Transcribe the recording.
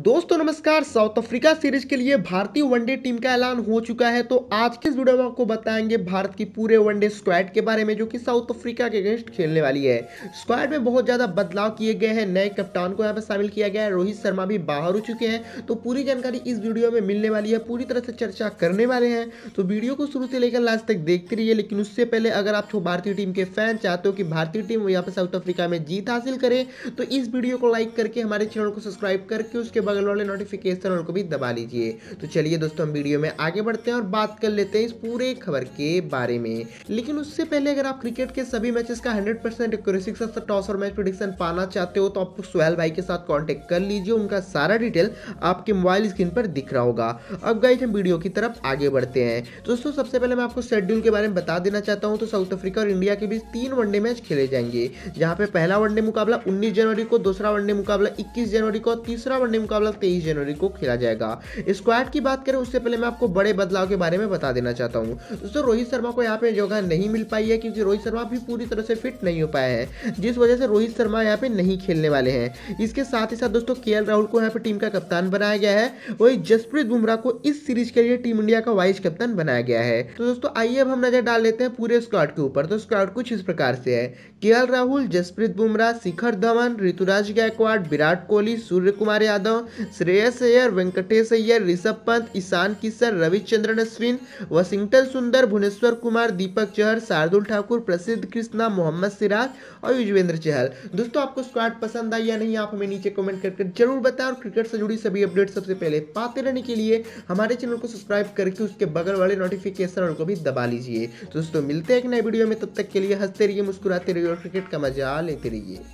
दोस्तों नमस्कार south Africa series के लिए भारतीय वनडे टीम का ऐलान हो चुका है तो आज के जुड़े आपको बताएंगे भारत की पूरे वनडे स्क्वाड के बारे में जो कि साउथ अफ्रीका के अगेंस्ट खेलने वाली है स्क्वाड में बहुत ज़्यादा बदलाव किए गए हैं नए कप्तान को यहाँ पर शामिल किया गया है रोहित शर्मा भी बाहर हो चुके हैं तो पूरी जानकारी इस वीडियो में मिलने वाली है पूरी तरह से चर्चा करने वाले हैं तो वीडियो को शुरू से लेकर लास्ट तक देखते रहिए लेकिन उससे पहले अगर आप भारतीय टीम के फैन चाहते हो कि भारतीय टीम यहाँ पर साउथ अफ्रीका में जीत हासिल करे तो इस वीडियो को लाइक करके हमारे चैनल को सब्सक्राइब करके उसके बगल वाले नोटिफिकेशन को भी दबा लीजिए तो चलिए दोस्तों हम वीडियो में आगे बढ़ते हैं और बात कर लेते हैं इस पूरे खबर के बारे में लेकिन उससे पहले अगर आप क्रिकेट के सभी मैचेस का 100 परसेंट एक्यूरेसी टॉस और मैच प्रोडिक्शन पाना चाहते हो तो आप सुहेल भाई के साथ कॉन्टेक्ट कर लीजिए उनका सारा डिटेल आपके मोबाइल स्क्रीन पर दिख रहा होगा अब गाइज हम वीडियो की तरफ आगे बढ़ते हैं तो दोस्तों सबसे पहले मैं आपको शेड्यूल के बारे में बता देना चाहता हूँ तो साउथ अफ्रीका और इंडिया के बीच तीन वनडे मैच खेले जाएंगे जहाँ पे पहला वनडे मुकाबला उन्नीस जनवरी को दूसरा वनडे मुकाबला इक्कीस जनवरी को तीसरा वनडे मुकाबला मुकाबला तेईस जनवरी को खेला जाएगा स्क्वाड की बात करें उससे पहले मैं आपको बड़े बदलाव के बारे में बता देना चाहता हूँ दोस्तों रोहित शर्मा को यहाँ पे जगह नहीं मिल पाई है क्योंकि रोहित शर्मा भी पूरी तरह से फिट नहीं हो पाए हैं जिस वजह से रोहित शर्मा यहाँ पे नहीं खेलने वाले हैं इसके साथ ही साथ दोस्तों के राहुल को यहाँ पे टीम का कप्तान बनाया गया है वही जसप्रीत बुमराह को इस सीरीज के लिए टीम इंडिया का वाइस कप्तान बनाया गया है तो दोस्तों आइए अब हम नजर डाल लेते हैं पूरे स्क्वाड के ऊपर तो स्क्वाड कुछ इस प्रकार से है के राहुल जसप्रीत बुमराह शिखर धवन ऋतुराज गायकवाड़ विराट कोहली सूर्य कुमार यादव श्रेयस अयर वेंकटेश अय्यर ऋषभ पंत ईशान किशन रविचंद्रन अश्विन वॉशिंगटन सुंदर भुवनेश्वर कुमार दीपक चहर शार्दुल ठाकुर प्रसिद्ध कृष्णा मोहम्मद सिराज और युजवेंद्र चहल दोस्तों आपको स्क्वाड पसंद आई या नहीं आप हमें नीचे कमेंट करके जरूर बताएं और क्रिकेट से जुड़ी सभी अपडेट सबसे पहले पाते रहने के लिए हमारे चैनल को सब्सक्राइब करके उसके बगल वाले नोटिफिकेशन और को भी दबा लीजिए दोस्तों मिलते हैं एक नए वीडियो में तब तक के लिए हंसते रहिए मुस्कुराते रहिए और क्रिकेट का मजा लेते रहिए